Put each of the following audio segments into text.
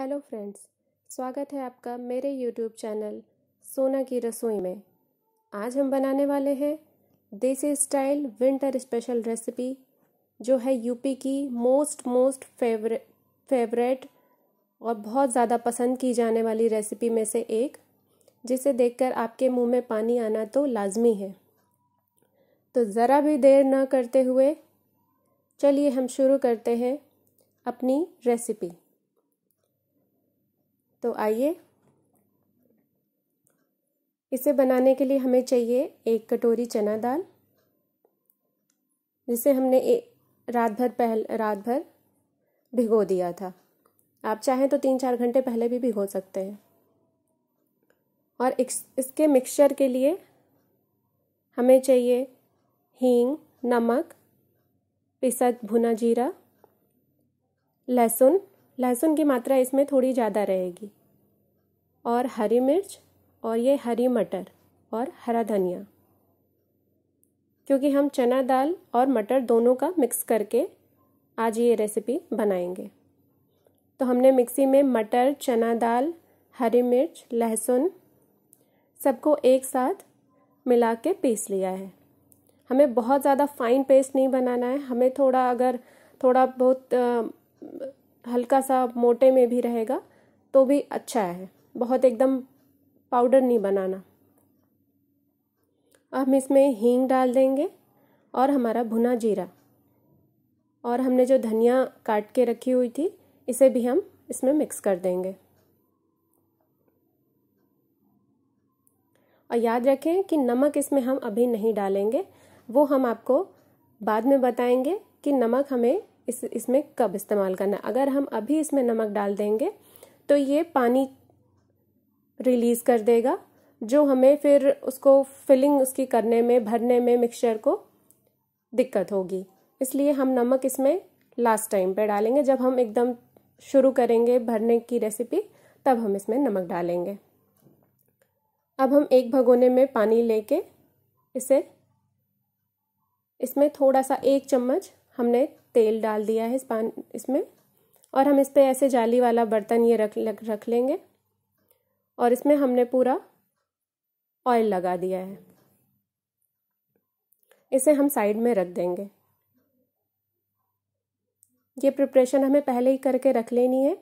hello friends स्वागत है आपका मेरे यूट्यूब चैनल सोना की रसोई में आज हम बनाने वाले हैं देसी स्टाइल विंटर स्पेशल रेसिपी जो है यूपी की मोस्ट मोस्ट फेवरेट फेवरेट और बहुत ज़्यादा पसंद की जाने वाली रेसिपी में से एक जिसे देखकर आपके मुंह में पानी आना तो लाजमी है तो ज़रा भी देर न करते हुए चलिए हम शुरू करते हैं अपनी रेसिपी तो आइए इसे बनाने के लिए हमें चाहिए एक कटोरी चना दाल जिसे हमने रात भर पहल रात भर भिगो दिया था आप चाहें तो तीन चार घंटे पहले भी भिगो सकते हैं और इसके मिक्सचर के लिए हमें चाहिए हींग नमक पिसा भुना जीरा लहसुन लहसुन की मात्रा इसमें थोड़ी ज़्यादा रहेगी और हरी मिर्च और ये हरी मटर और हरा धनिया क्योंकि हम चना दाल और मटर दोनों का मिक्स करके आज ये रेसिपी बनाएंगे तो हमने मिक्सी में मटर चना दाल हरी मिर्च लहसुन सबको एक साथ मिला के पीस लिया है हमें बहुत ज़्यादा फाइन पेस्ट नहीं बनाना है हमें थोड़ा अगर थोड़ा बहुत आ, हल्का सा मोटे में भी रहेगा तो भी अच्छा है बहुत एकदम पाउडर नहीं बनाना हम इसमें हींग डाल देंगे और हमारा भुना जीरा और हमने जो धनिया काट के रखी हुई थी इसे भी हम इसमें मिक्स कर देंगे और याद रखें कि नमक इसमें हम अभी नहीं डालेंगे वो हम आपको बाद में बताएंगे कि नमक हमें इस इसमें कब इस्तेमाल करना है अगर हम अभी इसमें नमक डाल देंगे तो ये पानी रिलीज़ कर देगा जो हमें फिर उसको फिलिंग उसकी करने में भरने में मिक्सचर को दिक्कत होगी इसलिए हम नमक इसमें लास्ट टाइम पे डालेंगे जब हम एकदम शुरू करेंगे भरने की रेसिपी तब हम इसमें नमक डालेंगे अब हम एक भगोने में पानी लेके इसे इसमें थोड़ा सा एक चम्मच हमने तेल डाल दिया है इस पान इसमें और हम इस पर ऐसे जाली वाला बर्तन ये रख रख लेंगे और इसमें हमने पूरा ऑयल लगा दिया है इसे हम साइड में रख देंगे ये प्रिपरेशन हमें पहले ही करके रख लेनी है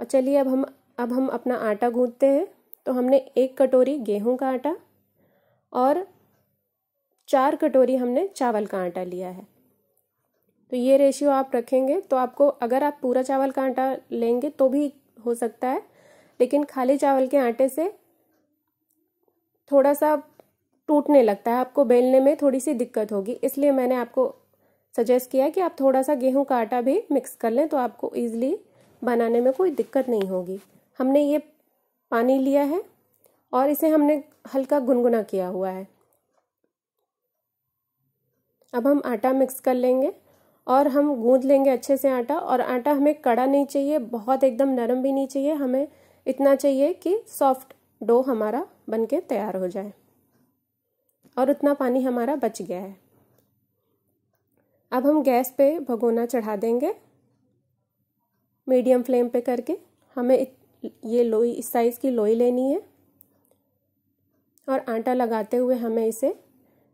और चलिए अब हम अब हम अपना आटा गूंथते हैं तो हमने एक कटोरी गेहूं का आटा और चार कटोरी हमने चावल का आटा लिया है तो ये रेशियो आप रखेंगे तो आपको अगर आप पूरा चावल का आटा लेंगे तो भी हो सकता है लेकिन खाली चावल के आटे से थोड़ा सा टूटने लगता है आपको बेलने में थोड़ी सी दिक्कत होगी इसलिए मैंने आपको सजेस्ट किया कि आप थोड़ा सा गेहूं का आटा भी मिक्स कर लें तो आपको ईजिली बनाने में कोई दिक्कत नहीं होगी हमने ये पानी लिया है और इसे हमने हल्का गुनगुना किया हुआ है अब हम आटा मिक्स कर लेंगे और हम गूंद लेंगे अच्छे से आटा और आटा हमें कड़ा नहीं चाहिए बहुत एकदम नरम भी नहीं चाहिए हमें इतना चाहिए कि सॉफ्ट डो हमारा बनके तैयार हो जाए और उतना पानी हमारा बच गया है अब हम गैस पे भगोना चढ़ा देंगे मीडियम फ्लेम पे करके हमें ये लोई इस साइज़ की लोई लेनी है और आटा लगाते हुए हमें इसे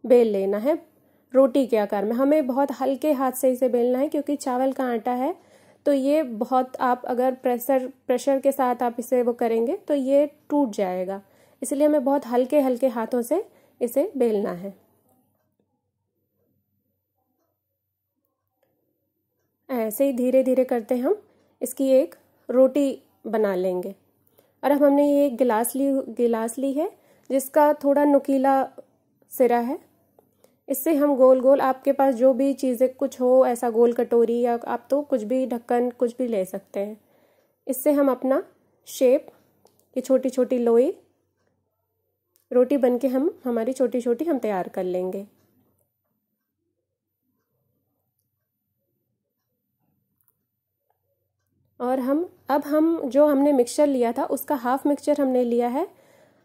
बेल लेना है रोटी के आकार में हमें बहुत हल्के हाथ से इसे बेलना है क्योंकि चावल का आटा है तो ये बहुत आप अगर प्रेशर प्रेशर के साथ आप इसे वो करेंगे तो ये टूट जाएगा इसलिए हमें बहुत हल्के हल्के हाथों से इसे बेलना है ऐसे ही धीरे धीरे करते हम इसकी एक रोटी बना लेंगे और अब हमने ये एक गिलास ली गिलास ली है जिसका थोड़ा नुकीला सिरा है इससे हम गोल गोल आपके पास जो भी चीज़ें कुछ हो ऐसा गोल कटोरी या आप तो कुछ भी ढक्कन कुछ भी ले सकते हैं इससे हम अपना शेप की छोटी छोटी लोई रोटी बन के हम हमारी छोटी छोटी हम तैयार कर लेंगे और हम अब हम जो हमने मिक्सचर लिया था उसका हाफ मिक्सचर हमने लिया है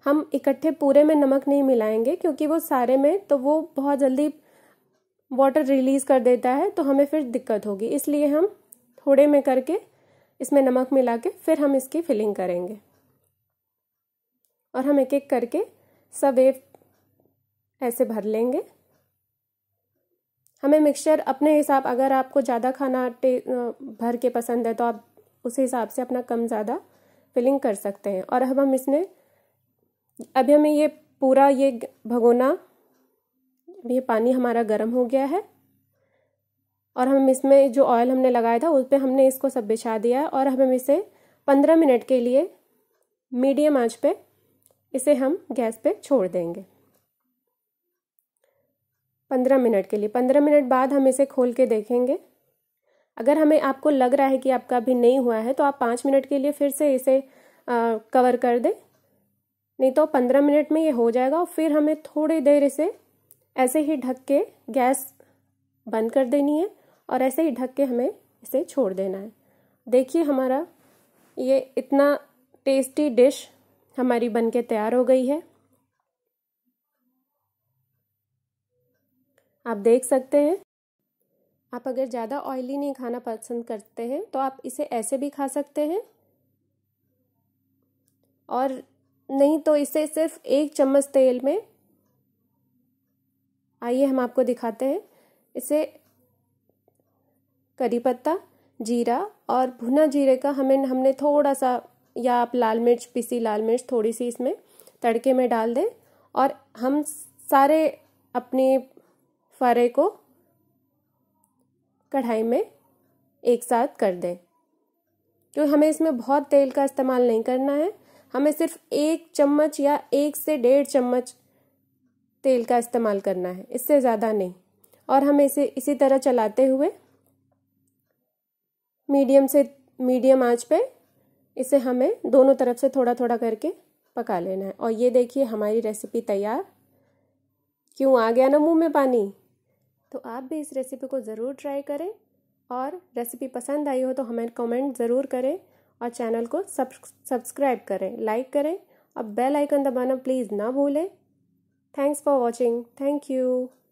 हम इकट्ठे पूरे में नमक नहीं मिलाएंगे क्योंकि वो सारे में तो वो बहुत जल्दी वाटर रिलीज कर देता है तो हमें फिर दिक्कत होगी इसलिए हम थोड़े में करके इसमें नमक मिला के फिर हम इसकी फिलिंग करेंगे और हम एक एक करके सब एव ऐसे भर लेंगे हमें मिक्सचर अपने हिसाब अगर आपको ज़्यादा खाना भर के पसंद है तो आप उस हिसाब से अपना कम ज़्यादा फिलिंग कर सकते हैं और अब हम इसमें अभी हमें ये पूरा ये भगोना ये पानी हमारा गर्म हो गया है और हम इसमें जो ऑयल हमने लगाया था उस पर हमने इसको सब बिछा दिया है और हम इसे पंद्रह मिनट के लिए मीडियम आंच पे इसे हम गैस पे छोड़ देंगे पंद्रह मिनट के लिए पंद्रह मिनट बाद हम इसे खोल के देखेंगे अगर हमें आपको लग रहा है कि आपका अभी नहीं हुआ है तो आप पाँच मिनट के लिए फिर से इसे आ, कवर कर दें नहीं तो पंद्रह मिनट में ये हो जाएगा और फिर हमें थोड़ी देर इसे ऐसे ही ढक के गैस बंद कर देनी है और ऐसे ही ढक के हमें इसे छोड़ देना है देखिए हमारा ये इतना टेस्टी डिश हमारी बनके तैयार हो गई है आप देख सकते हैं आप अगर ज़्यादा ऑयली नहीं खाना पसंद करते हैं तो आप इसे ऐसे भी खा सकते हैं और नहीं तो इसे सिर्फ एक चम्मच तेल में आइए हम आपको दिखाते हैं इसे करी पत्ता जीरा और भुना जीरे का हमें हमने थोड़ा सा या आप लाल मिर्च पीसी लाल मिर्च थोड़ी सी इसमें तड़के में डाल दें और हम सारे अपने फरे को कढ़ाई में एक साथ कर दें क्योंकि हमें इसमें बहुत तेल का इस्तेमाल नहीं करना है हमें सिर्फ एक चम्मच या एक से डेढ़ चम्मच तेल का इस्तेमाल करना है इससे ज़्यादा नहीं और हमें इसे इसी तरह चलाते हुए मीडियम से मीडियम आंच पे इसे हमें दोनों तरफ से थोड़ा थोड़ा करके पका लेना है और ये देखिए हमारी रेसिपी तैयार क्यों आ गया ना मुंह में पानी तो आप भी इस रेसिपी को ज़रूर ट्राई करें और रेसिपी पसंद आई हो तो हमें कमेंट ज़रूर करें और चैनल को सब्सक्राइब करें लाइक करें और बेल आइकन दबाना प्लीज़ ना भूलें thanks for watching thank you